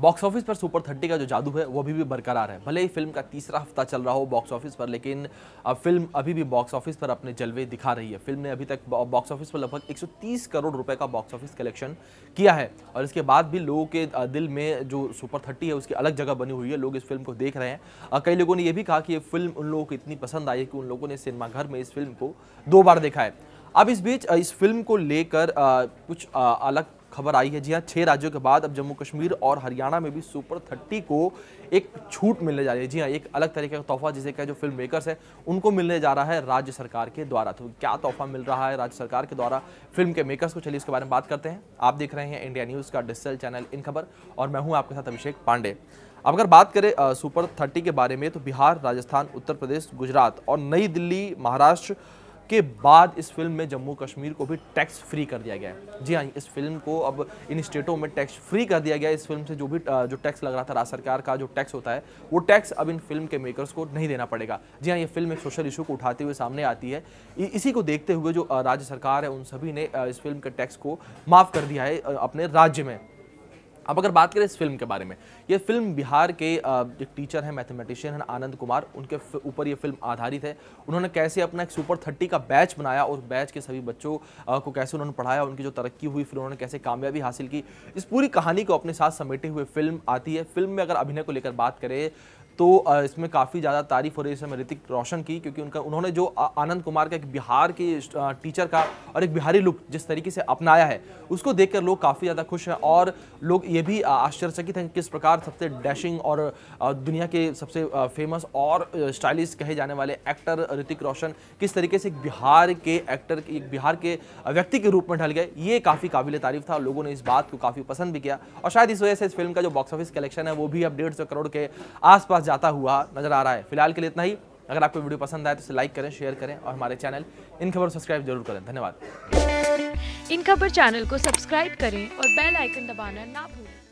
box office पर Super thirty का जो जादू है वो अभी भी बरकरार है भले ही फिल्म का तीसरा हफ्ता चल रहा हो बॉक्स ऑफिस पर लेकिन फिल्म अभी भी बॉक्स ऑफिस पर अपने जलवे दिखा रही है फिल्म ने अभी तक बॉक्स ऑफिस पर लगभग 130 करोड़ रुपए का बॉक्स ऑफिस कलेक्शन किया है और इसके बाद भी लोगों के दिल में जो सुपर थर्टी है उसकी अलग जगह बनी हुई है लोग इस फिल्म को देख रहे हैं कई लोगों ने यह भी कहा कि ये फिल्म उन लोगों को इतनी पसंद आई कि उन लोगों ने सिनेमाघर में इस फिल्म को दो बार देखा है अब इस बीच इस फिल्म को लेकर कुछ अलग खबर आई है जी हाँ छह राज्यों के बाद अब जम्मू कश्मीर और हरियाणा में भी सुपर थर्टी को एक छूट मिलने जा रही है जी हाँ एक अलग तरीके का तोहफा जिसे कहे जो फिल्म मेकर्स है उनको मिलने जा रहा है राज्य सरकार के द्वारा तो क्या तोहफा मिल रहा है राज्य सरकार के द्वारा फिल्म के मेकर्स को चलिए इसके बारे में बात करते हैं आप देख रहे हैं इंडिया न्यूज़ का डिजिटल चैनल इन खबर और मैं हूँ आपके साथ अभिषेक पांडे अब अगर बात करें सुपर थर्टी के बारे में तो बिहार राजस्थान उत्तर प्रदेश गुजरात और नई दिल्ली महाराष्ट्र के बाद इस फिल्म में जम्मू कश्मीर को भी टैक्स फ्री कर दिया गया है जी हाँ इस फिल्म को अब इन स्टेटों में टैक्स फ्री कर दिया गया इस फिल्म से जो भी जो टैक्स लग रहा था राज्य सरकार का जो टैक्स होता है वो टैक्स अब इन फिल्म के मेकर्स को नहीं देना पड़ेगा जी हाँ ये फिल्म एक सोशल इशू को उठाते हुए सामने आती है इसी को देखते हुए जो राज्य सरकार है उन सभी ने इस फिल्म के टैक्स को माफ़ कर दिया है अपने राज्य में अब अगर बात करें इस फिल्म के बारे में ये फिल्म बिहार के एक टीचर हैं मैथमेटिशियन हैं आनंद कुमार उनके ऊपर ये फिल्म आधारित है उन्होंने कैसे अपना एक सुपर थर्टी का बैच बनाया और बैच के सभी बच्चों को कैसे उन्होंने पढ़ाया उनकी जो तरक्की हुई फिर उन्होंने कैसे कामयाबी हासिल की इस पूरी कहानी को अपने साथ समेटे हुए फिल्म आती है फिल्म में अगर अभिनय को लेकर बात करें तो इसमें काफ़ी ज़्यादा तारीफ हो रही है इसमें ऋतिक रोशन की क्योंकि उनका उन्होंने जो आनंद कुमार का एक बिहार के टीचर का और एक बिहारी लुक जिस तरीके से अपनाया है उसको देखकर लोग काफ़ी ज़्यादा खुश हैं और लोग ये भी आश्चर्यचकित हैं किस प्रकार सबसे डैशिंग और दुनिया के सबसे फेमस और स्टाइलिश कहे जाने वाले एक्टर ऋतिक रोशन किस तरीके से एक बिहार के एक्टर एक बिहार के व्यक्ति के रूप में ढल गए ये काफ़ी काबिल तारीफ था लोगों ने इस बात को काफ़ी पसंद भी किया और शायद इस वजह से इस फिल्म का जो बॉक्स ऑफिस कलेक्शन है वो भी अब डेढ़ करोड़ के आसपास जाता हुआ नजर आ रहा है फिलहाल के लिए इतना ही अगर आपको वीडियो पसंद आए तो इसे लाइक करें शेयर करें और हमारे चैनल इन खबर सब्सक्राइब जरूर करें धन्यवाद इन खबर चैनल को सब्सक्राइब करें और बेल आइकन दबाना ना भूलें